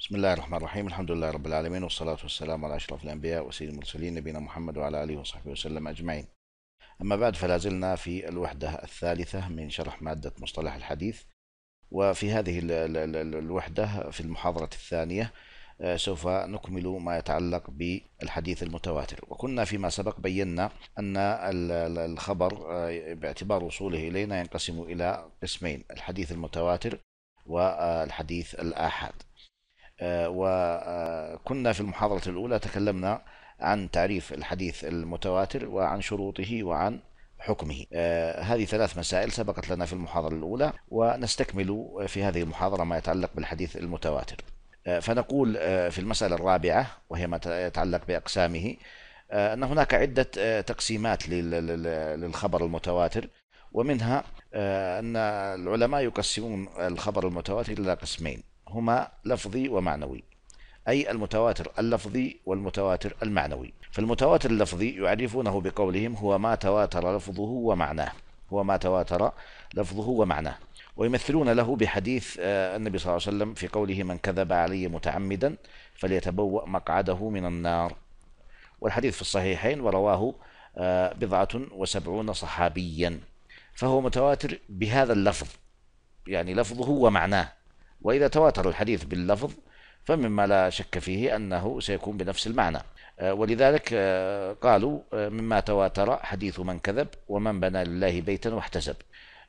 بسم الله الرحمن الرحيم الحمد لله رب العالمين والصلاة والسلام على أشرف الأنبياء وسيد المرسلين نبينا محمد وعلى آله وصحبه وسلم أجمعين أما بعد فلا زلنا في الوحدة الثالثة من شرح مادة مصطلح الحديث وفي هذه الوحدة في المحاضرة الثانية آه، سوف نكمل ما يتعلق بالحديث المتواتر وكنا فيما سبق بينا أن الخبر آه، باعتبار وصوله إلينا ينقسم إلى قسمين الحديث المتواتر والحديث الآحاد آه، وكنا في المحاضرة الأولى تكلمنا عن تعريف الحديث المتواتر وعن شروطه وعن حكمه آه، هذه ثلاث مسائل سبقت لنا في المحاضرة الأولى ونستكمل في هذه المحاضرة ما يتعلق بالحديث المتواتر آه، فنقول في المسألة الرابعة وهي ما يتعلق بأقسامه أن هناك عدة تقسيمات للخبر المتواتر ومنها أن العلماء يقسمون الخبر المتواتر إلى قسمين هما لفظي ومعنوي أي المتواتر اللفظي والمتواتر المعنوي فالمتواتر اللفظي يعرفونه بقولهم هو ما تواتر لفظه ومعناه هو ما تواتر لفظه ومعناه ويمثلون له بحديث آه، النبي صلى الله عليه وسلم في قوله من كذب علي متعمدا فليتبوأ مقعده من النار والحديث في الصحيحين ورواه آه، بضعة وسبعون صحابيا فهو متواتر بهذا اللفظ يعني لفظه ومعناه وإذا تواتر الحديث باللفظ فمما لا شك فيه أنه سيكون بنفس المعنى آه، ولذلك آه، قالوا آه، مما تواتر حديث من كذب ومن بنى لله بيتا واحتسب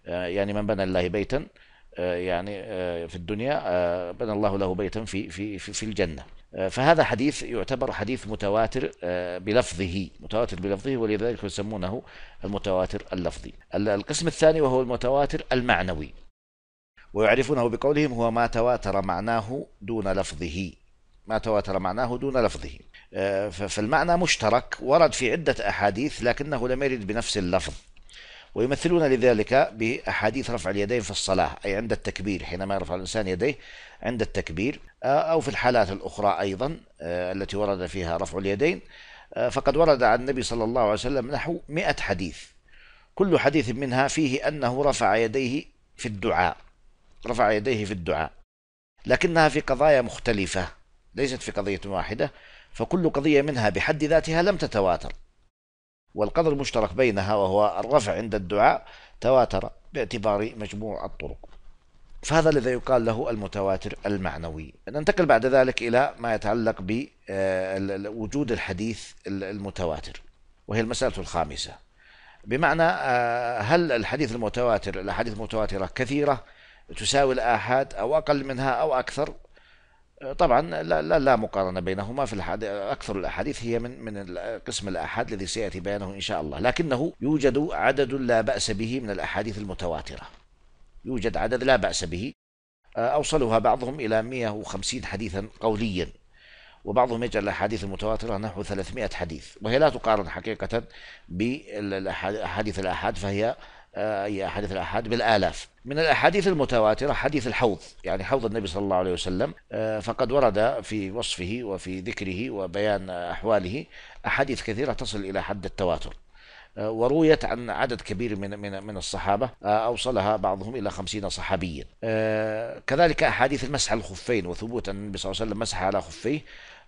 يعني من بنى لله بيتا يعني في الدنيا بنى الله له بيتا في في في, في الجنه فهذا حديث يعتبر حديث متواتر بلفظه متواتر بلفظه ولذلك يسمونه المتواتر اللفظي القسم الثاني وهو المتواتر المعنوي ويعرفونه بقولهم هو ما تواتر معناه دون لفظه ما تواتر معناه دون لفظه آه، فالمعنى مشترك ورد في عدة أحاديث لكنه لم يرد بنفس اللفظ ويمثلون لذلك بأحاديث رفع اليدين في الصلاة أي عند التكبير حينما يرفع الإنسان يديه عند التكبير آه، أو في الحالات الأخرى أيضا آه، التي ورد فيها رفع اليدين فقد ورد عن النبي صلى الله عليه وسلم نحو مئة حديث كل حديث منها فيه أنه رفع يديه في الدعاء رفع يديه في الدعاء لكنها في قضايا مختلفة ليست في قضية واحدة فكل قضية منها بحد ذاتها لم تتواتر والقدر المشترك بينها وهو الرفع عند الدعاء تواتر باعتبار مجموع الطرق فهذا الذي يقال له المتواتر المعنوي ننتقل بعد ذلك إلى ما يتعلق بوجود آه، الحديث المتواتر وهي المسألة الخامسة بمعنى آه، هل الحديث المتواتر الأحاديث المتواترة كثيرة تساوي الآحاد أو أقل منها أو أكثر آه، طبعا لا, لا, لا مقارنة بينهما في أكثر الأحاديث هي من من قسم الآحاد الذي سيأتي بيانه إن شاء الله لكنه يوجد عدد لا بأس به من الأحاديث المتواترة يوجد عدد لا بأس به آه، أوصلها بعضهم إلى 150 حديثا قوليا وبعضهم يجعل الأحاديث المتواترة نحو 300 حديث وهي لا تقارن حقيقة بالأحاديث الآحاد فهي أي آه، أحاديث الأحد بالآلاف من الأحاديث المتواترة حديث الحوض يعني حوض النبي صلى الله عليه وسلم آه، فقد ورد في وصفه وفي ذكره وبيان أحواله أحاديث كثيرة تصل إلى حد التواتر آه، ورويت عن عدد كبير من من من الصحابه اوصلها بعضهم الى خمسين صحابيا كذلك احاديث المسح على الخفين وثبوت النبي صلى الله عليه وسلم مسح على خفيه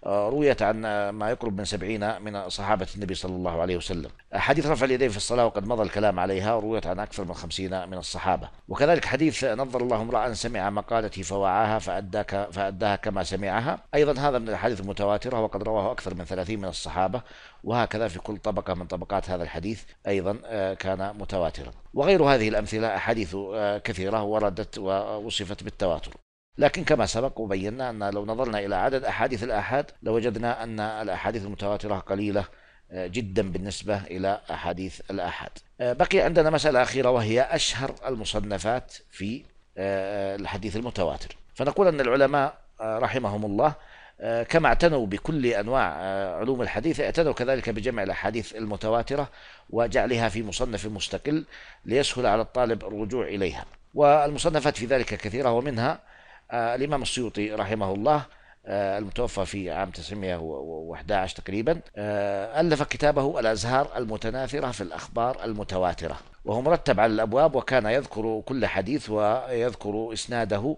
رويت عن ما يقرب من سبعين من صحابة النبي صلى الله عليه وسلم حديث رفع اليدين في الصلاة وقد مضى الكلام عليها رويت عن أكثر من خمسين من الصحابة وكذلك حديث نظر الله امرأ سمع مقالتي فوعاها فأداك فأداها كما سمعها أيضا هذا من الحديث المتواترة وقد رواه أكثر من ثلاثين من الصحابة وهكذا في كل طبقة من طبقات هذا الحديث أيضا آه، كان متواترا وغير هذه الأمثلة أحاديث آه، كثيرة وردت ووصفت بالتواتر لكن كما سبق وبينا أن لو نظرنا إلى عدد أحاديث الآحاد لوجدنا أن الأحاديث المتواترة قليلة آه، جدا بالنسبة إلى أحاديث الآحاد آه، بقي عندنا مسألة أخيرة وهي أشهر المصنفات في آه، الحديث المتواتر فنقول أن العلماء رحمهم الله كما اعتنوا بكل انواع علوم الحديث اعتنوا كذلك بجمع الاحاديث المتواتره وجعلها في مصنف مستقل ليسهل على الطالب الرجوع اليها والمصنفات في ذلك كثيره ومنها آه، الإمام السيوطي رحمه الله آه، المتوفى في عام 911 تقريبا آه، ألف كتابه الأزهار المتناثرة في الأخبار المتواترة وهو مرتب على الأبواب وكان يذكر كل حديث ويذكر إسناده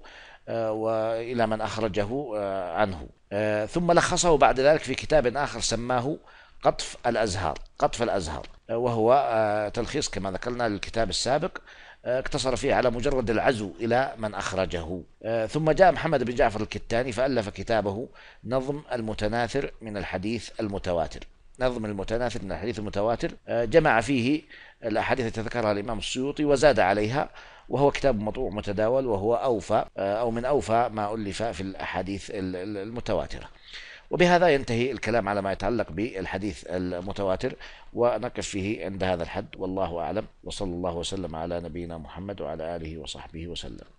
وإلى من أخرجه عنه ثم لخصه بعد ذلك في كتاب آخر سماه قطف الأزهار قطف الأزهار وهو تلخيص كما ذكرنا للكتاب السابق اقتصر فيه على مجرد العزو إلى من أخرجه آه، ثم جاء محمد بن جعفر الكتاني فألف كتابه نظم المتناثر من الحديث المتواتر نظم المتناثر من الحديث المتواتر آه، جمع فيه الأحاديث التي ذكرها الإمام السيوطي وزاد عليها وهو كتاب مطبوع متداول وهو أوفى آه، أو من أوفى ما ألف في الأحاديث المتواترة وبهذا ينتهي الكلام على ما يتعلق بالحديث المتواتر ونقف فيه عند هذا الحد والله أعلم وصلى الله وسلم على نبينا محمد وعلى آله وصحبه وسلم